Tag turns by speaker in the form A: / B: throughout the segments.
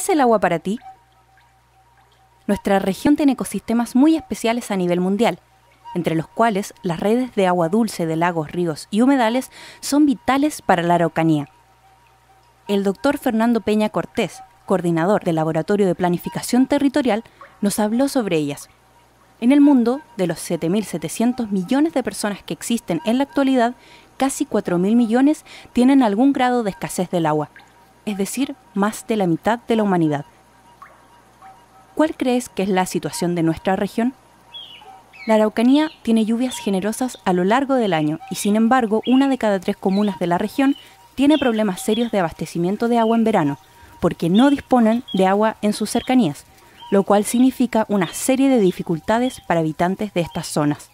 A: es el agua para ti? Nuestra región tiene ecosistemas muy especiales a nivel mundial, entre los cuales las redes de agua dulce de lagos, ríos y humedales son vitales para la Araucanía. El doctor Fernando Peña Cortés, coordinador del Laboratorio de Planificación Territorial, nos habló sobre ellas. En el mundo, de los 7.700 millones de personas que existen en la actualidad, casi 4.000 millones tienen algún grado de escasez del agua, es decir, más de la mitad de la humanidad. ¿Cuál crees que es la situación de nuestra región? La Araucanía tiene lluvias generosas a lo largo del año y sin embargo una de cada tres comunas de la región tiene problemas serios de abastecimiento de agua en verano, porque no disponen de agua en sus cercanías, lo cual significa una serie de dificultades para habitantes de estas zonas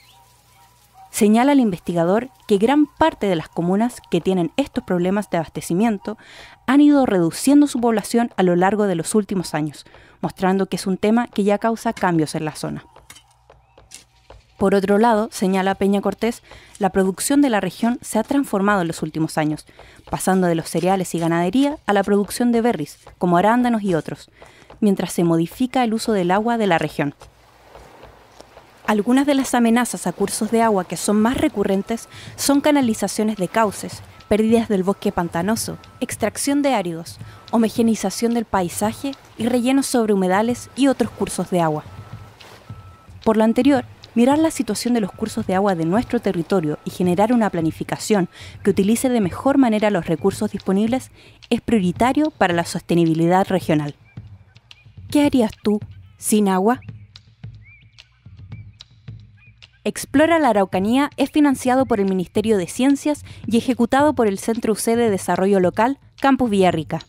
A: señala el investigador que gran parte de las comunas que tienen estos problemas de abastecimiento han ido reduciendo su población a lo largo de los últimos años, mostrando que es un tema que ya causa cambios en la zona. Por otro lado, señala Peña Cortés, la producción de la región se ha transformado en los últimos años, pasando de los cereales y ganadería a la producción de berries, como arándanos y otros, mientras se modifica el uso del agua de la región. Algunas de las amenazas a cursos de agua que son más recurrentes son canalizaciones de cauces, pérdidas del bosque pantanoso, extracción de áridos, homogenización del paisaje y rellenos sobre humedales y otros cursos de agua. Por lo anterior, mirar la situación de los cursos de agua de nuestro territorio y generar una planificación que utilice de mejor manera los recursos disponibles es prioritario para la sostenibilidad regional. ¿Qué harías tú sin agua? Explora la Araucanía es financiado por el Ministerio de Ciencias y ejecutado por el Centro UC de Desarrollo Local, Campus Villarrica.